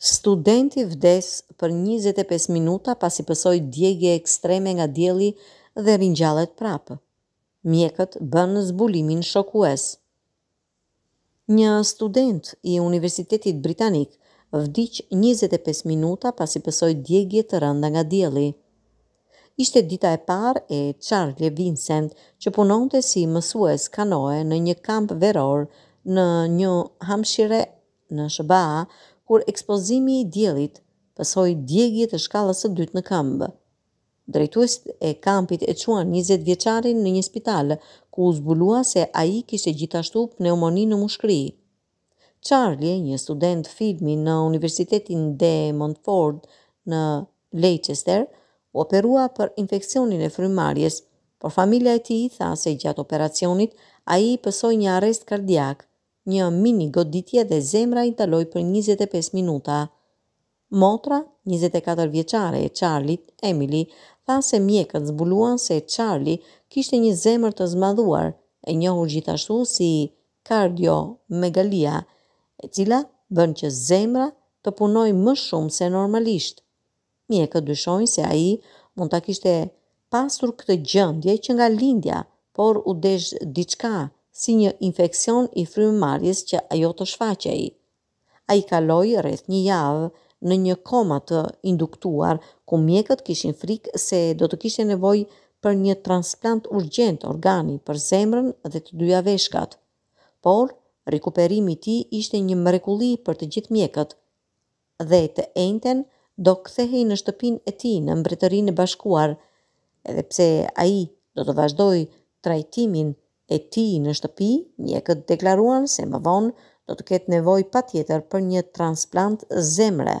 Studenti vdes për 25 minuta pasi pësoj djegje ekstreme nga djeli dhe rinjallet prapë. Mjekët bën zbulimin shokues. Një student i Universitetit Britanik vdiq 25 minuta pasi pësoj djegje të rënda nga djeli. Ishte dita e parë e Charlie Vincent që punonte si mësues kanoe në një kamp veror në një hamshire në Shëbaa, kur ekspozimi i djelit pësoj djegje të shkallës së dytë në kambë. Drejtues e kampit e quan 20 vjeqarin në një spital, ku u zbulua se ai kishte kishe gjithashtu pneumoni në mushkri. Charlie, një student filmi në Universitetin D. Montford në Leicester, u operua për infekcionin e frymarjes, por familia e ti i tha se gjatë operacionit ai i pësoj një arrest kardiak, një mini goditje dhe zemra i taloj për 25 minuta. Motra, 24 vjeqare e Charlie, Emily, tha se mjekët zbuluan se Charlie kishte një zemër të zmadhuar, e njohur gjithashtu si kardiomegalia, e cila bën që zemra të punoj më shumë se normalisht. Mjekët dyshojnë se a i mund të kishte pasur këtë gjëndje që nga lindja, por u desh diçka, si një infekcion i frymëmarjes që ajo të shfaqej. A i kaloi rreth një javë në një koma të induktuar, ku mjekët kishin frikë se do të kishtë nevoj për një transplant urgent organi për zemrën dhe të dyja veshkat. Por, rikuperimi ti ishte një mrekulli për të gjithë mjekët, dhe të enten do kthehej në shtëpin e ti në mbretërin e bashkuar, edhe pse a i do të vazhdoj trajtimin e ti në shtëpi, mjekët deklaruan se më vonë do të ketë nevoj pa tjetër për një transplant zemre.